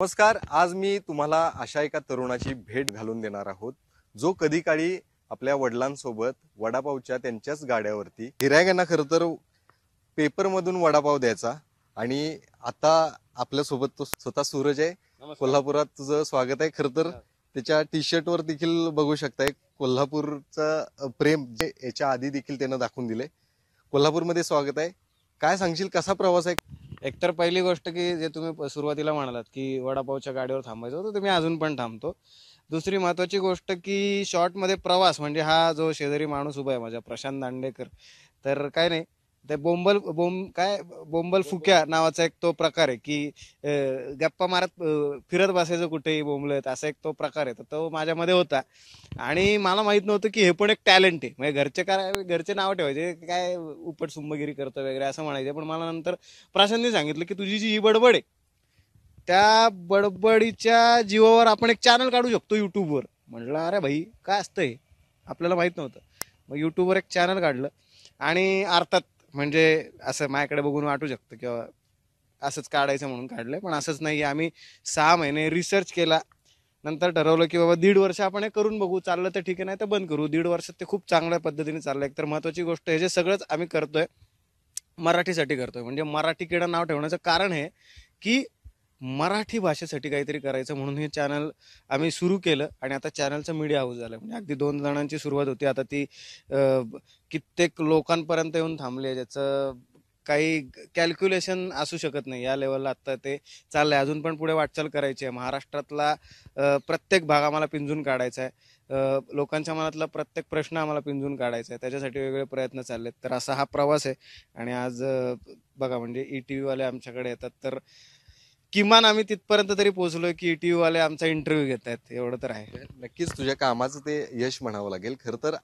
नमस्कार आज मी तुम्हाला अशा एका तरुणाची भेट घालून देणार आहोत जो कधी काळी आपल्या वडिलांसोबत वडापावच्या त्यांच्याच गाड्यावरती गिरायकांना खरं तर पेपरमधून वडापाव द्यायचा आणि आता आपल्यासोबत तो स्वतः सूरज आहे कोल्हापुरात तुझं स्वागत आहे खरं तर त्याच्या टी वर देखील बघू शकताय कोल्हापूरचं प्रेम जे याच्या आधी देखील त्यानं दाखवून दिले कोल्हापूरमध्ये स्वागत आहे काय सांगशील कसा प्रवास आहे एकतर पहिली गोष्ट की जे तुम्ही सुरुवातीला म्हणालात की वडापावच्या गाडीवर थांबायचं तर तुम्ही अजून पण थांबतो दुसरी महत्वाची गोष्ट की शॉर्टमध्ये प्रवास म्हणजे हा जो शेजारी माणूस उभा आहे माझ्या प्रशांत दांडेकर तर काय नाही ते बोंबल बोंब काय बोंबल फुक्या नावाचा एक तो प्रकार आहे की गप्पा मारत फिरत बसायचं कुठेही बोंबलत असा एक तो प्रकार आहे तर तो माझ्यामध्ये होता आणि मला माहित नव्हतं की हे पण एक टॅलेंट आहे म्हणजे घरचे काय घरचे नाव ठेवायचे काय उपट सुंबगिरी करतो वगैरे असं म्हणायचे पण मला नंतर प्राशांनी सांगितलं की तुझी जी ही बडबड आहे त्या बडबडीच्या जीवावर आपण एक चॅनल काढू शकतो युट्यूबवर म्हटलं अरे भाई काय असतंय आपल्याला माहित नव्हतं मग युट्यूबवर एक चॅनल काढलं आणि अर्थात म्हणजे असं माझ्याकडे बघून वाटू शकतं किंवा असंच काढायचं म्हणून काढलंय पण असंच नाही आम्ही सहा महिने रिसर्च केला नंतर ठरवलं की बाबा दीड वर्ष आपण हे करून बघू चाललं तर ठीक आहे नाही तर बंद करू दीड वर्षात ते खूप चांगल्या पद्धतीने चाललं आहे तर महत्त्वाची गोष्ट हे जे सगळंच आम्ही करतोय मराठीसाठी करतोय म्हणजे मराठी किडा नाव ठेवण्याचं कारण हे की मराठी भाषेसाठी काहीतरी करायचं म्हणून हे चॅनल आम्ही सुरू केलं आणि आता चॅनलचं मीडिया हाऊस झालं म्हणजे अगदी दोन जणांची सुरुवात होती आता ती कित्येक लोकांपर्यंत येऊन थांबली आहे ज्याचं काही कॅल्क्युलेशन असू शकत नाही या लेवलला आत्ता ते चाललं आहे अजून पण पुढे वाटचाल करायची आहे महाराष्ट्रातला प्रत्येक भाग आम्हाला पिंजून काढायचा आहे लोकांच्या मनातला प्रत्येक प्रश्न आम्हाला पिंजून काढायचा आहे त्याच्यासाठी वेगवेगळे प्रयत्न चाललेत तर असा हा प्रवास आहे आणि आज बघा म्हणजे ई e टी व्हीवाले आमच्याकडे येतात तर किमान आम्ही तिथपर्यंत तरी पोहोचलो की टी वाले आमचा इंटरव्ह्यू घेत आहेत एवढं तर आहे नक्कीच तुझ्या कामाचं ते यश म्हणावं लागेल खर तर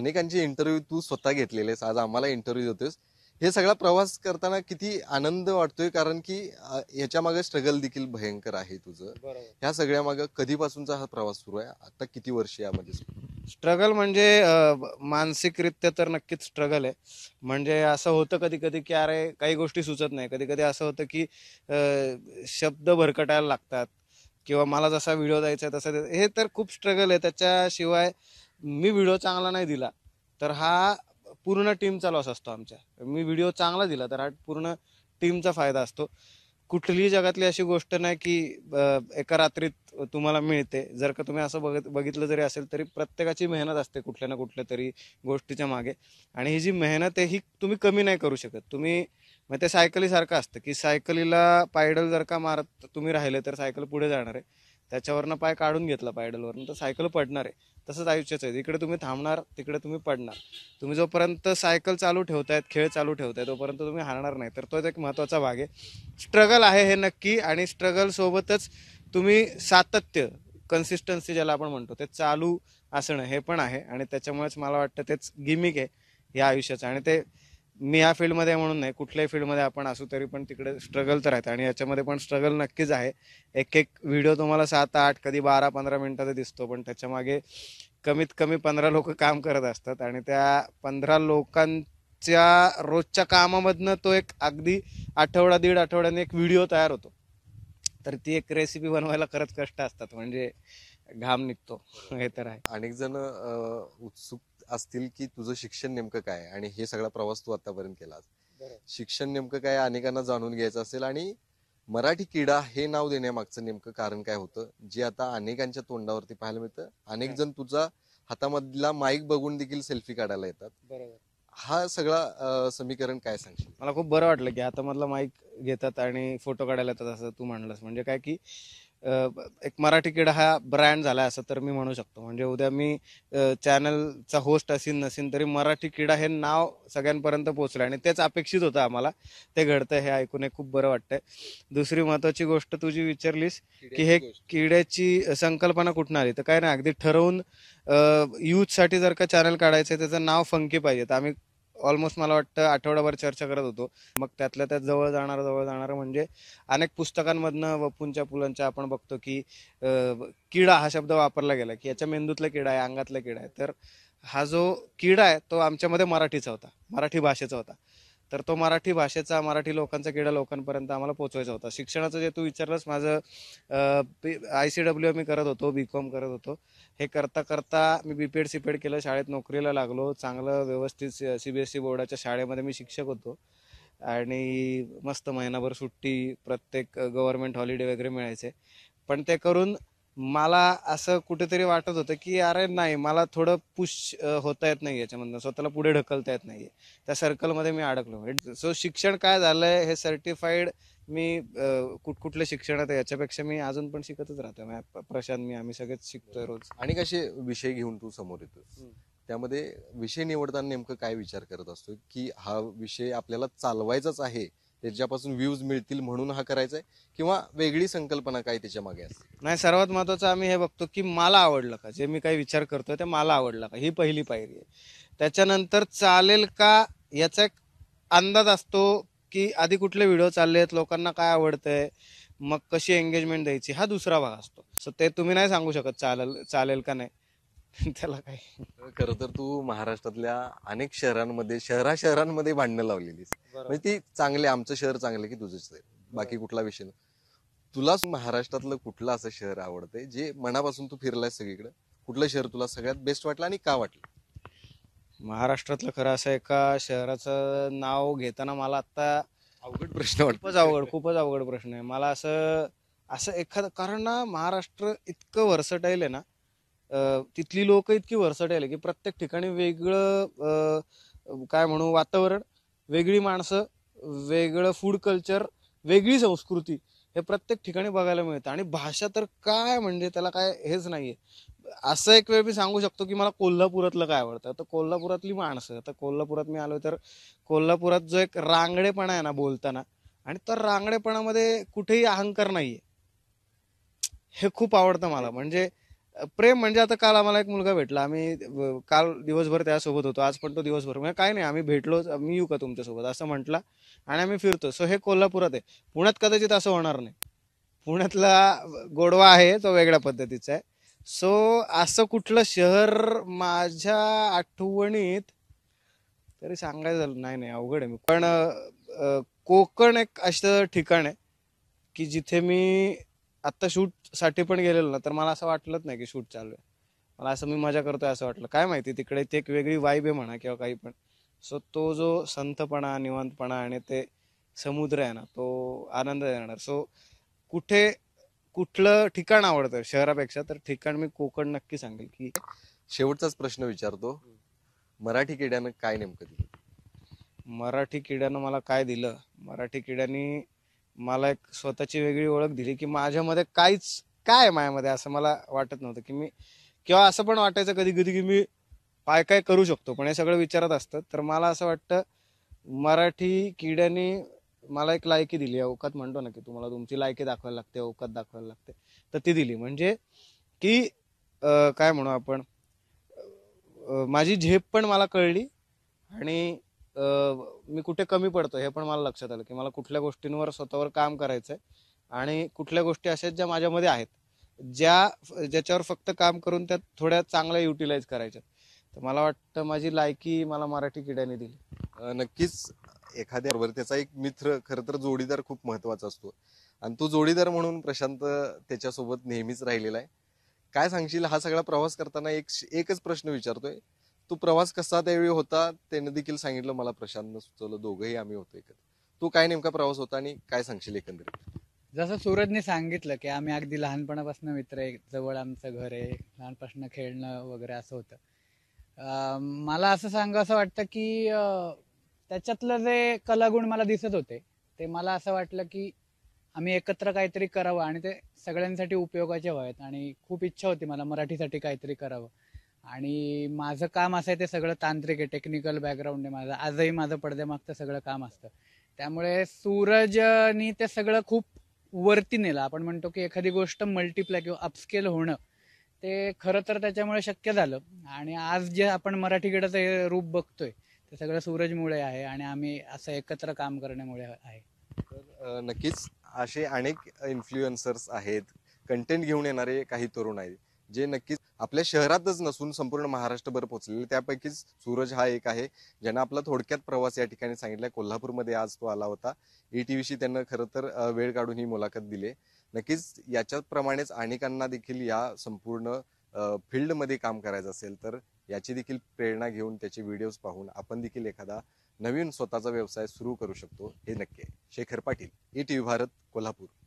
अनेकांचे इंटरव्ह्यू तू स्वतः घेतलेलेस आज आम्हाला इंटरव्ह्यू देतोयस हे सगळा प्रवास करताना किती आनंद वाटतोय कारण की याच्या मागे स्ट्रगल देखील भयंकर आहे तुझं ह्या सगळ्या मागे कधीपासूनचा हा प्रवास सुरू आहे आता किती वर्ष यामध्ये स्ट्रगल म्हणजे मानसिकरित्या तर नक्कीच स्ट्रगल आहे म्हणजे असं होतं कधी कधी की अरे काही गोष्टी सुचत नाही कधी कधी असं होतं की शब्द भरकटायला लागतात किंवा मला जसा व्हिडिओ द्यायचा आहे तसा हे तर खूप स्ट्रगल आहे त्याच्याशिवाय मी व्हिडिओ चांगला नाही दिला तर हा पूर्ण टीम चालू असतो आमच्या मी व्हिडिओ चांगला दिला तर हा पूर्ण टीमचा फायदा असतो कुठलीही जगातली अशी गोष्ट नाही की एका रात्रीत तुम्हाला मिळते जर का तुम्ही असं बघत बघितलं जरी असेल तरी प्रत्येकाची मेहनत असते कुठल्या ना कुठल्या तरी गोष्टीच्या मागे आणि ही जी मेहनत आहे ही तुम्ही कमी नाही करू शकत तुम्ही मग ते सायकलीसारखं असतं की सायकलीला पायडल जर का मारत तुम्ही राहिले तर सायकल पुढे जाणार आहे त्याच्यावरनं पाय काढून घेतला पायडलवरून तर सायकल पडणार आहे तसंच आयुष्याचं आहे इकडे तुम्ही थांबणार तिकडे तुम्ही पडणार तुम्ही जोपर्यंत सायकल चालू ठेवतायत खेळ चालू ठेवताय तोपर्यंत तुम्ही हारणार नाही तर तोच एक महत्त्वाचा भाग आहे स्ट्रगल आहे हे नक्की आणि स्ट्रगलसोबतच तुम्ही सातत्य कन्सिस्टन्सी ज्याला आपण म्हणतो ते चालू असणं हे पण आहे आणि त्याच्यामुळेच मला वाटतं तेच गिमिक आहे या आयुष्याचं आणि ते मी या फील्डमध्ये म्हणून नाही कुठल्याही फील्डमध्ये आपण असू तरी पण तिकडे स्ट्रगल तर आहेत आणि याच्यामध्ये पण स्ट्रगल नक्कीच आहे एक एक व्हिडिओ तुम्हाला सात आठ कधी बारा पंधरा मिनिटाचा दिसतो पण त्याच्यामागे कमीत कमी पंधरा लोक काम करत असतात आणि त्या पंधरा लोकांच्या रोजच्या कामामधनं तो एक अगदी आठवडा दीड आठवड्याने एक व्हिडिओ तयार होतो तर ती एक रेसिपी बनवायला खरंच कष्ट असतात म्हणजे घाम निघतो हे तर आहे अनेक जण उत्सुक असतील की तुझं शिक्षण नेमकं काय आणि हे सगळा प्रवास तू आतापर्यंत केला शिक्षण नेमकं काय अनेकांना जाणून घ्यायचं असेल आणि मराठी क्रीडा हे नाव देण्यामागचं नेमकं कारण काय होतं जे आता अनेकांच्या तोंडावरती पाहायला मिळतं अनेक जण तुझा हातामधला माईक बघून देखील सेल्फी काढायला येतात हा सगळा समीकरण काय सांगशील मला खूप बरं वाटलं की हातामधला माईक घेतात आणि फोटो काढायला येतात असं तू म्हणलंस म्हणजे काय की एक मराठी किडा हा ब्रँड झाला असं तर मी म्हणू शकतो म्हणजे उद्या मी चॅनलचा होस्ट असेन नसेन तरी मराठी किडा हे नाव सगळ्यांपर्यंत पोचलं आणि तेच अपेक्षित होतं आम्हाला ते घडतं हे ऐकून खूप बरं वाटतंय दुसरी महत्वाची गोष्ट तुझी विचारलीस की हे किड्याची संकल्पना कुठून आली तर काय नाही अगदी ठरवून साठी जर का चॅनल काढायचं त्याचं नाव फंकी पाहिजे तर आम्ही ऑलमोस्ट मला वाटतं आठवडाभर चर्चा करत होतो मग त्यातल्या त्यात जवळ जाणार जवळ जाणार म्हणजे अनेक पुस्तकांमधनं वपूंच्या पुलांच्या आपण बघतो की किडा हा शब्द वापरला गेला की याच्या मेंदूतला किडा आहे अंगातला किडा आहे तर हा जो किडा आहे तो आमच्यामध्ये मराठीचा होता मराठी भाषेचा होता तर तो मराठी भाषेचा मराठी लोकांचा किडा लोकांपर्यंत आम्हाला पोचवायचा होता शिक्षणाचं जे तू विचारलंस माझं आय सी डब्ल्यू मी करत होतो बी कॉम करत होतो हे करता करता मी B P Ed C P Ed केलं शाळेत नोकरीला लागलो चांगलं व्यवस्थित सी बी एस सी बोर्डाच्या शाळेमध्ये मी शिक्षक होतो आणि मस्त महिनाभर सुट्टी प्रत्येक गव्हर्मेंट हॉलिडे वगैरे मिळायचे पण ते करून मला असं कुठेतरी वाटत होतं की अरे नाही मला थोडं पुश होता येत नाही याच्यामधनं स्वतःला पुढे ढकलता येत नाही त्या सर्कलमध्ये मी अडकलो म्हणजे सो शिक्षण काय झालंय हे सर्टिफाईड मी कुठकुठलं शिक्षणात याच्यापेक्षा मी अजून पण शिकतच राहतो म्हणजे प्रशांत मी आम्ही सगळेच शिकतोय रोज आणि कसे विषय घेऊन तू समोर येतो त्यामध्ये विषय निवडताना नेमकं काय विचार करत असतो की हा विषय आपल्याला चालवायचाच आहे त्याच्यापासून व्ह्यूज मिळतील म्हणून हा करायचा आहे किंवा वेगळी संकल्पना काय त्याच्या मागे असते नाही सर्वात महत्वाचं आम्ही हे बघतो की मला आवडलं का जे मी काही विचार करतोय ते मला आवडलं का ही पहिली पायरी आहे त्याच्यानंतर चालेल का याचा एक अंदाज असतो की आधी कुठले व्हिडिओ चालले आहेत लोकांना काय आवडतंय मग कशी एंगेजमेंट द्यायची हा दुसरा भाग असतो सो ते तुम्ही नाही सांगू शकत चालेल चालेल का नाही त्याला काय खर तर तू महाराष्ट्रातल्या अनेक शहरांमध्ये शहरा शहरांमध्ये भांडणं लावलेली म्हणजे ती चांगले आमचं शहर चांगलं की तुझंच बाकी कुठला विषय नाही तुलाच महाराष्ट्रातलं कुठलं असं शहर आवडतंय जे मनापासून तू फिरलाय सगळीकडे कुठलं शहर तुला सगळ्यात बेस्ट वाटलं आणि का वाटलं महाराष्ट्रातलं खरं असं एका शहराचं नाव घेताना मला आता अवघड प्रश्न खूपच अवघड खूपच अवघड प्रश्न आहे मला असं असं एखादं कारण ना महाराष्ट्र इतकं व्हर्सटाईल आहे ना तिथली लोक इतकी आले की प्रत्येक ठिकाणी वेगळं काय म्हणू वातावरण वेगळी माणसं वेगळं फूड कल्चर वेगळी संस्कृती हे प्रत्येक ठिकाणी बघायला मिळतं आणि भाषा तर काय म्हणजे त्याला काय हेच नाहीये असं एक वेळ मी सांगू शकतो की मला कोल्हापुरातलं काय आवडतं तर कोल्हापुरातली माणसं तर कोल्हापुरात मी आलो तर कोल्हापुरात जो एक रांगडेपणा आहे ना बोलताना आणि तर रांगडेपणामध्ये कुठेही अहंकार नाहीये हे खूप आवडतं मला म्हणजे प्रेम म्हणजे आता काल आम्हाला एक मुलगा भेटला आम्ही काल दिवसभर त्यासोबत होतो आज पण तो दिवसभर म्हणजे काय नाही आम्ही भेटलो मी येऊ का तुमच्यासोबत असं म्हटला आणि आम्ही फिरतो सो हे कोल्हापुरात आहे पुण्यात कदाचित असं होणार नाही पुण्यातला गोडवा आहे तो वेगळ्या पद्धतीचा आहे सो असं कुठलं शहर माझ्या आठवणीत तरी सांगायचं झालं नाही नाही अवघड आहे मी पण कोकण एक असं ठिकाण आहे की जिथे मी आत्ता शूट साठी पण गेलेलो ना तर मला असं वाटलंच नाही की शूट चालू आहे मला असं मी मजा करतोय असं वाटलं काय माहिती तिकडे ते एक वेगळी वाईब आहे म्हणा किंवा काही पण सो तो जो संतपणा निवांतपणा आणि ते समुद्र आहे ना तो आनंद देणार सो कुठे कुठलं ठिकाण आवडतं शहरापेक्षा तर ठिकाण मी कोकण नक्की सांगेल की शेवटचाच प्रश्न विचारतो मराठी किड्यानं काय नेमकं दिलं मराठी किड्यानं मला काय दिलं मराठी किड्यानी मला एक स्वतःची वेगळी ओळख दिली की माझ्यामध्ये काहीच काय माझ्यामध्ये असं मला वाटत नव्हतं की मी किंवा असं पण वाटायचं कधी कधी की मी काय काय करू शकतो पण हे सगळं विचारत असतं तर मला असं वाटतं मराठी किड्याने मला एक लायकी दिली अवकात म्हणतो ना की तुम्हाला तुमची लायकी दाखवायला लागते अवकात दाखवायला लागते तर ती दिली म्हणजे की काय म्हणू आपण माझी झेप पण मला कळली आणि मी कुठे कमी पडतो हे पण मला लक्षात आलं की मला कुठल्या गोष्टींवर स्वतःवर काम करायचंय आणि कुठल्या गोष्टी अशा ज्या माझ्यामध्ये आहेत ज्या ज्याच्यावर फक्त काम करून त्या थोड्या चांगल्या युटिलाइज करायच्या तर मला वाटतं माझी लायकी मला मराठी किड्याने दिली नक्कीच एखाद्यावर त्याचा एक मित्र खरं तर जोडीदार खूप महत्वाचा असतो आणि तो जोडीदार म्हणून प्रशांत त्याच्यासोबत नेहमीच राहिलेला आहे काय सांगशील हा सगळा प्रवास करताना एक एकच प्रश्न विचारतोय तो प्रवास कसा त्यावेळी होता त्याने देखील सांगितलं मला प्रशांतनं सुचवलं दोघंही आम्ही होतो एकत्र तू काय नेमका प्रवास होता आणि काय सांगशील एकंदरीत जसं सूरजने सांगितलं की आम्ही अगदी लहानपणापासून मित्र आहे जवळ आमचं घर आहे लहानपासून खेळणं वगैरे असं होतं मला असं सांग असं वाटतं की त्याच्यातलं जे कलागुण मला दिसत होते ते मला असं वाटलं की आम्ही एकत्र काहीतरी करावं आणि ते सगळ्यांसाठी उपयोगाचे व्हावेत आणि खूप इच्छा होती मला मराठीसाठी काहीतरी करावं आणि माझं काम असं आहे ते सगळं तांत्रिक आहे टेक्निकल बॅकग्राऊंड आहे माझं आजही माझं पडद्यामागचं सगळं काम असतं त्यामुळे सूरजनी ते सगळं खूप वरती नेलं आपण म्हणतो की एखादी गोष्ट मल्टिप्लाय किंवा अपस्केल होणं ते खरं तर त्याच्यामुळे शक्य झालं आणि आज जे आपण मराठी गडाचं रूप बघतोय ते सगळं सूरजमुळे आहे आणि आम्ही असं एकत्र काम करण्यामुळे आहे तर नक्कीच असे अनेक इन्फ्लुएन्सर्स आहेत कंटेंट घेऊन येणारे काही तरुण आहेत जे नक्कीच आपल्या शहरातच नसून संपूर्ण महाराष्ट्रभर पोहोचलेले त्यापैकीच सूरज हा एक आहे ज्यांना आपला थोडक्यात प्रवास या ठिकाणी सांगितला कोल्हापूरमध्ये आज तो आला होता ई e टी व्हीशी त्यांना खरं तर वेळ काढून ही मुलाखत दिली नक्कीच याच्याप्रमाणेच अनेकांना देखील या संपूर्ण फील्डमध्ये काम करायचं असेल तर याची देखील प्रेरणा घेऊन त्याचे व्हिडिओज पाहून आपण देखील एखादा नवीन स्वतःचा व्यवसाय सुरू करू शकतो हे नक्की आहे Shekhar Patil E T V Bharat Kolhapur